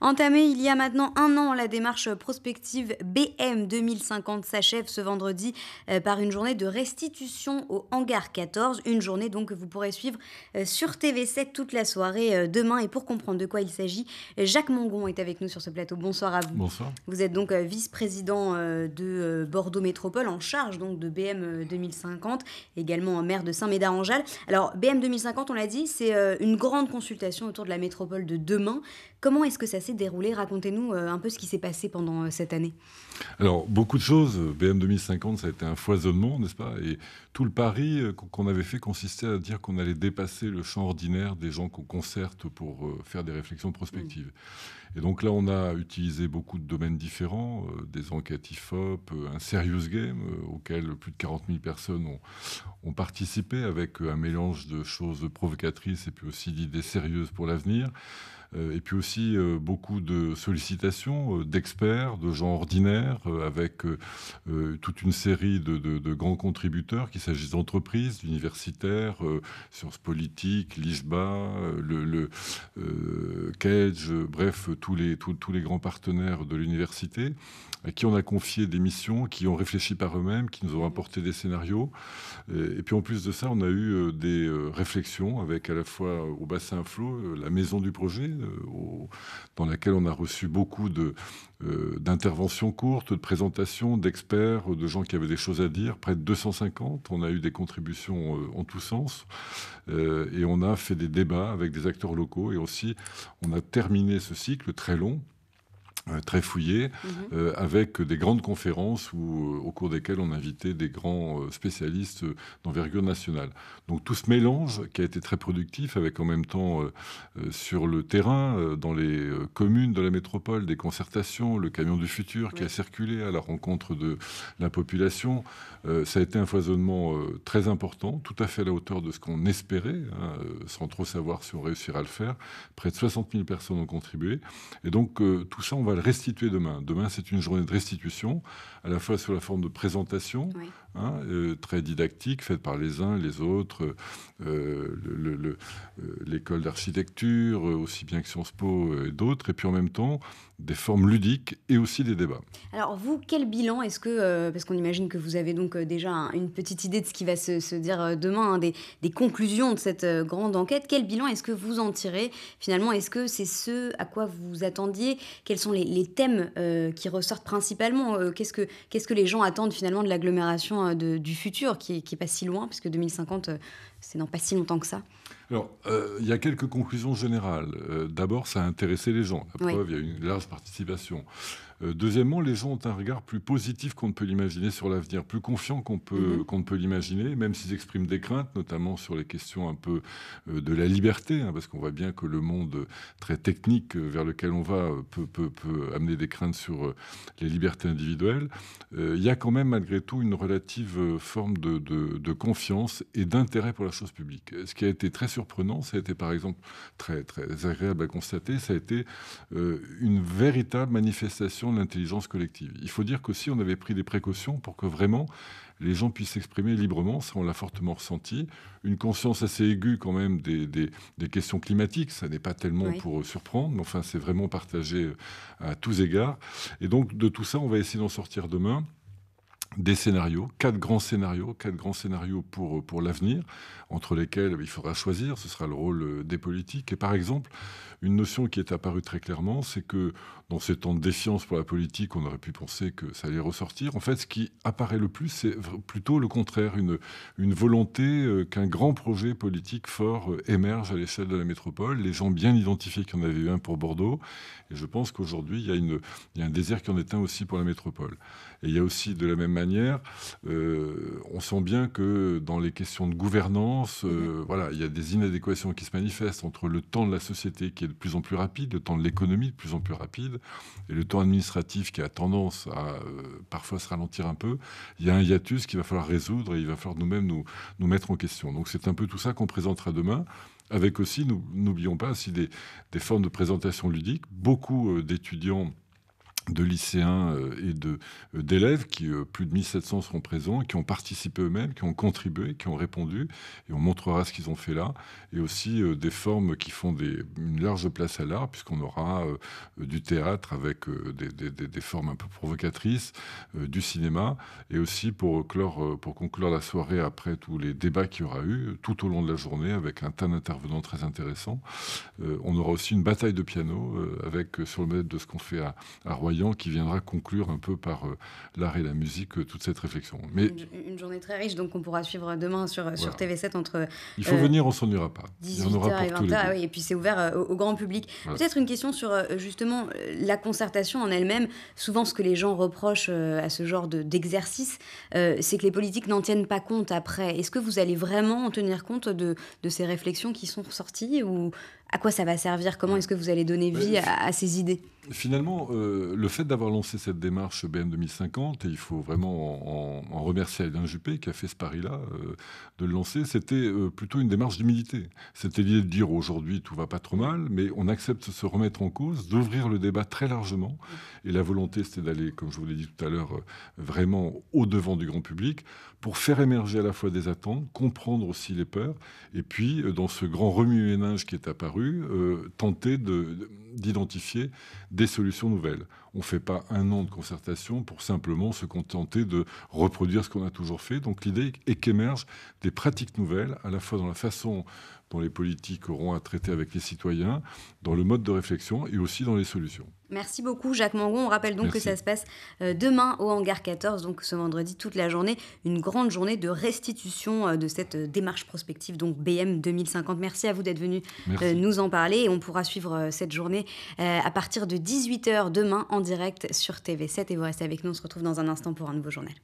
Entamée il y a maintenant un an, la démarche prospective BM 2050 s'achève ce vendredi euh, par une journée de restitution au hangar 14, une journée donc que vous pourrez suivre euh, sur TV7 toute la soirée euh, demain. Et pour comprendre de quoi il s'agit, Jacques Mongon est avec nous sur ce plateau. Bonsoir à vous. Bonsoir. Vous êtes donc vice-président de Bordeaux Métropole en charge donc de BM 2050, également maire de Saint-Médard-en-Jalles. Alors BM 2050, on l'a dit, c'est une grande consultation autour de la métropole de demain. Comment est-ce que ça déroulé Racontez-nous euh, un peu ce qui s'est passé pendant euh, cette année. Alors, beaucoup de choses. BM 2050, ça a été un foisonnement, n'est-ce pas Et tout le pari euh, qu'on avait fait consistait à dire qu'on allait dépasser le champ ordinaire des gens qu'on concerte pour faire des réflexions prospectives. Mm. Et donc là, on a utilisé beaucoup de domaines différents, des enquêtes IFOP, un serious game auquel plus de 40 000 personnes ont, ont participé avec un mélange de choses provocatrices et puis aussi d'idées sérieuses pour l'avenir. Euh, et puis aussi euh, beaucoup de sollicitations euh, d'experts, de gens ordinaires, avec toute une série de, grands contributeurs, qu'il s'agisse d'entreprises, d'universitaires, sciences politiques, l'ISBA, le, le bref, tous les grands partenaires de l'université à qui on a confié des missions, qui ont réfléchi par eux-mêmes, qui nous ont apporté des scénarios. Et, puis en plus de ça, on a eu euh, des euh, réflexions avec à la fois euh, au bassin flot, la maison du projet, dans laquelle on a reçu beaucoup d'interventions courtes, de présentations, d'experts, de gens qui avaient des choses à dire, près de 250. On a eu des contributions en tous sens et on a fait des débats avec des acteurs locaux et aussi on a terminé ce cycle très long euh, très fouillé, mhm. euh, avec des grandes conférences où, euh, au cours desquelles on invitait des grands spécialistes d'envergure nationale. Donc tout ce mélange qui a été très productif, avec en même temps sur le terrain, dans les communes de la métropole, des concertations, le camion du futur qui a circulé à la rencontre de la population, ça a été un foisonnement très important, tout à fait à la hauteur de ce qu'on espérait, hein, sans trop savoir si on réussira à le faire. Près de 60 000 personnes ont contribué. Et donc tout ça, on va restituer demain. Demain, c'est une journée de restitution, à la fois sous la forme de présentation, hein, euh, très didactique, faite par les uns les autres, euh, euh, l'école d'architecture, aussi bien que Sciences Po et d'autres, et puis en même temps, des formes ludiques et aussi des débats. Alors vous, quel bilan est-ce que, parce qu'on imagine que vous avez donc déjà une petite idée de ce qui va se, dire demain, hein, des, des, conclusions de cette grande enquête, quel bilan est-ce que vous en tirez finalement Est-ce que c'est ce à quoi vous attendiez Quels sont les, les thèmes euh, qui ressortent principalement euh, qu'est-ce, que, que les gens attendent finalement de l'agglomération euh, du futur, qui n'est pas si loin, puisque 2050, c'est dans pas si longtemps que ça Alors, il y a quelques conclusions générales. D'abord, ça a intéressé les gens. La preuve, il y a une large participation. Euh, deuxièmement, les gens ont un regard plus positif qu'on ne peut l'imaginer sur l'avenir, plus confiant qu'on peut, mhm. qu'on ne peut l'imaginer, même s'ils expriment des craintes, notamment sur les questions un peu euh, de la liberté, hein, parce qu'on voit bien que le monde très technique euh, vers lequel on va peut, amener des craintes sur les libertés individuelles. il y a quand même malgré tout une relative forme de, de, confiance et d'intérêt pour la chose publique. Ce qui a été très surprenant, ça a été par exemple très, très agréable à constater, ça a été une véritable manifestation de l'intelligence collective. Il faut dire qu'aussi, on avait pris des précautions pour que vraiment les gens puissent s'exprimer librement, ça on l'a fortement ressenti. Une conscience assez aiguë quand même des, questions climatiques, ça n'est pas tellement pour euh, surprendre, mais enfin c'est vraiment partagé euh, à tous égards. Et donc de tout ça, on va essayer d'en sortir demain des scénarios, quatre grands scénarios, quatre grands scénarios pour, pour l'avenir, entre lesquels il faudra choisir, ce sera le rôle euh, des politiques. Et par exemple, une notion qui est apparue très clairement, c'est que dans ces temps de défiance pour la politique, on aurait pu penser que ça allait ressortir. En fait, ce qui apparaît le plus, c'est plutôt le contraire, une, une volonté euh, qu'un grand projet politique fort euh, émerge à l'échelle de la métropole. Les gens bien identifiés qu'il y en avait eu un pour Bordeaux, et je pense qu'aujourd'hui, il, y a une, il y a un désir qui en est un aussi pour la métropole. Et il y a aussi de la même manière, euh, on sent bien que dans les questions de gouvernance, euh, mhm. voilà, il y a des inadéquations qui se manifestent entre le temps de la société qui est de plus en plus rapide, le temps de l'économie de plus en plus rapide, et le temps administratif qui a tendance à euh, parfois se ralentir un peu. Il y a un hiatus qu'il va falloir résoudre et il va falloir nous-mêmes nous, nous mettre en question. Donc c'est un peu tout ça qu'on présentera demain avec aussi, n'oublions pas, si des, des, formes de présentation ludique. Beaucoup d'étudiants de lycéens euh, et de euh, d'élèves qui euh, plus de 1700 seront présents qui ont participé eux-mêmes, qui ont contribué, qui ont répondu et on montrera ce qu'ils ont fait là et aussi des formes qui font des, une large place à l'art puisqu'on aura du théâtre avec des, des, formes un peu provocatrices, du cinéma et aussi pour clore, pour conclure la soirée après tous les débats qu'il y aura eu tout au long de la journée avec un tas d'intervenants très intéressants, on aura aussi une bataille de piano avec sur le modèle de ce qu'on fait à, à Royaume qui viendra conclure un peu par euh, l'art et la musique euh, toute cette réflexion. Mais une, journée très riche, donc on pourra suivre demain sur, sur TV7 entre. Il faut euh, venir, on ira pas. 18 Il y en aura pour ah oui, et puis c'est ouvert au, grand public. Peut-être une question sur justement la concertation en elle-même. Souvent, ce que les gens reprochent à ce genre d'exercice, de, c'est que les politiques n'en tiennent pas compte après. Est-ce que vous allez vraiment en tenir compte de, de ces réflexions qui sont sorties ou à quoi ça va servir Comment est-ce que vous allez donner vie à, ces idées Finalement, euh, le fait d'avoir lancé cette démarche BM 2050, et il faut vraiment en, remercier Alain Juppé qui a fait ce pari-là, euh, de le lancer, c'était euh, plutôt une démarche d'humilité. C'était l'idée de dire aujourd'hui tout va pas trop mal, mais on accepte de se remettre en cause, d'ouvrir le débat très largement. Et la volonté, c'était d'aller, comme je vous l'ai dit tout à l'heure, vraiment au-devant du grand public pour faire émerger à la fois des attentes, comprendre aussi les peurs, et puis dans ce grand remue-ménage qui est apparu euh, tenter d'identifier des solutions nouvelles. On ne fait pas un an de concertation pour simplement se contenter de reproduire ce qu'on a toujours fait. Donc l'idée est qu'émergent des pratiques nouvelles, à la fois dans la façon dont les politiques auront à traiter avec les citoyens, dans le mode de réflexion et aussi dans les solutions. Merci beaucoup Jacques Mangon. On rappelle donc que ça se passe euh, demain au hangar 14, donc ce vendredi toute la journée, une grande journée de restitution euh, de cette euh, démarche prospective, donc BM 2050. Merci à vous d'être venu nous en parler et on pourra suivre cette journée à partir de 18h demain en direct sur TV7 et vous restez avec nous. On se retrouve dans un instant pour un nouveau journal.